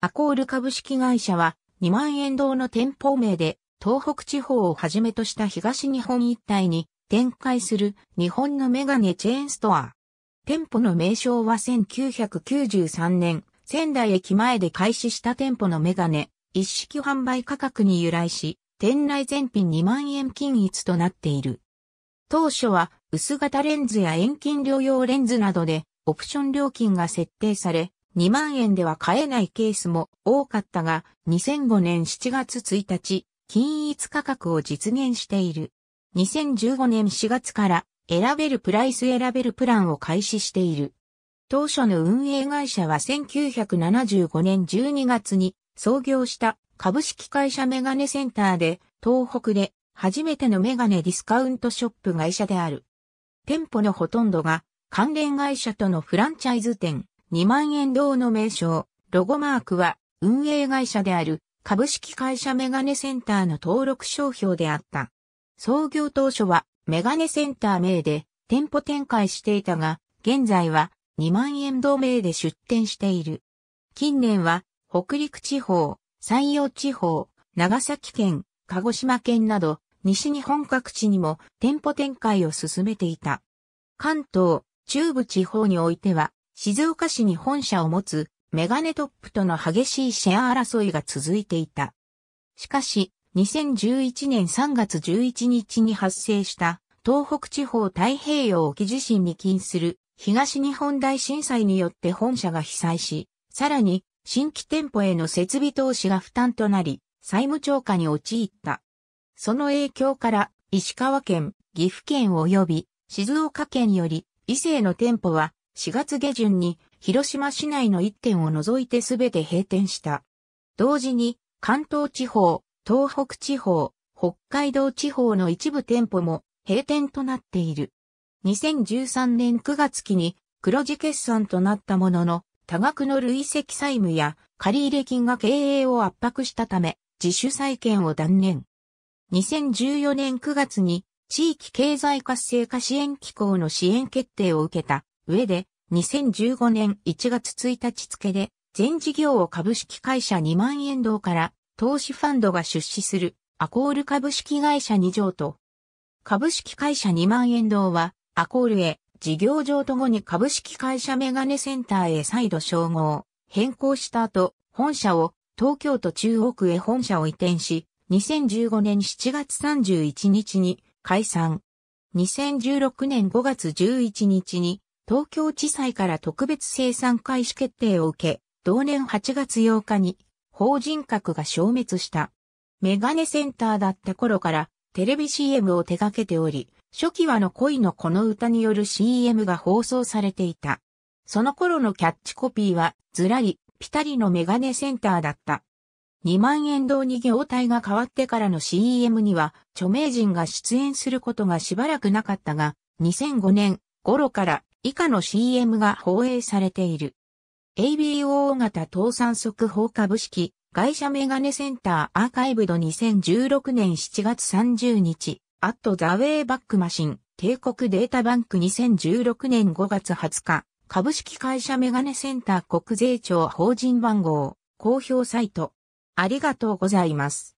アコール株式会社は2万円堂の店舗名で東北地方をはじめとした東日本一帯に展開する日本のメガネチェーンストア。店舗の名称は1993年、仙台駅前で開始した店舗のメガネ、一式販売価格に由来し、店内全品2万円均一となっている。当初は薄型レンズや遠近両用レンズなどでオプション料金が設定され、2万円では買えないケースも多かったが、2005年7月1日、均一価格を実現している。2015年4月から選べるプライス選べるプランを開始している。当初の運営会社は1975年12月に創業した株式会社メガネセンターで東北で初めてのメガネディスカウントショップ会社である。店舗のほとんどが関連会社とのフランチャイズ店、2万円堂の名称、ロゴマークは運営会社である株式会社メガネセンターの登録商標であった。創業当初はメガネセンター名で店舗展開していたが、現在は2万円堂名で出店している。近年は北陸地方、山陽地方、長崎県、鹿児島県など西日本各地にも店舗展開を進めていた。関東、中部地方においては静岡市に本社を持つメガネトップとの激しいシェア争いが続いていた。しかし、2011年3月11日に発生した東北地方太平洋沖地震に起因する東日本大震災によって本社が被災し、さらに新規店舗への設備投資が負担となり、債務超過に陥った。その影響から石川県、岐阜県及び静岡県より異性の店舗は4月下旬に広島市内の1店を除いてすべて閉店した。同時に関東地方、東北地方、北海道地方の一部店舗も閉店となっている。2013年9月期に黒字決算となったものの、多額の累積債務や借入金が経営を圧迫したため、自主再建を断念。2014年9月に地域経済活性化支援機構の支援決定を受けた上で2015年1月1日付で、全事業を株式会社2万円堂から投資ファンドが出資するアコール株式会社2条と、株式会社2万円堂はアコールへ事業上と後に株式会社メガネセンターへ再度称号、変更した後、本社を東京都中央区へ本社を移転し、2015年7月31日に解散。2016年5月11日に東京地裁から特別生産開始決定を受け、同年8月8日に法人格が消滅した。メガネセンターだった頃からテレビ CM を手掛けており、初期はの恋のこの歌による CM が放送されていた。その頃のキャッチコピーは、ずらり、ピタリのメガネセンターだった。2万円堂に業態が変わってからの CM には、著名人が出演することがしばらくなかったが、2005年頃から以下の CM が放映されている。ABO 型倒産速報株式会社メガネセンターアーカイブド2016年7月30日、アットザウェイバックマシン、帝国データバンク2016年5月20日、株式会社メガネセンター国税庁法人番号、公表サイト。ありがとうございます。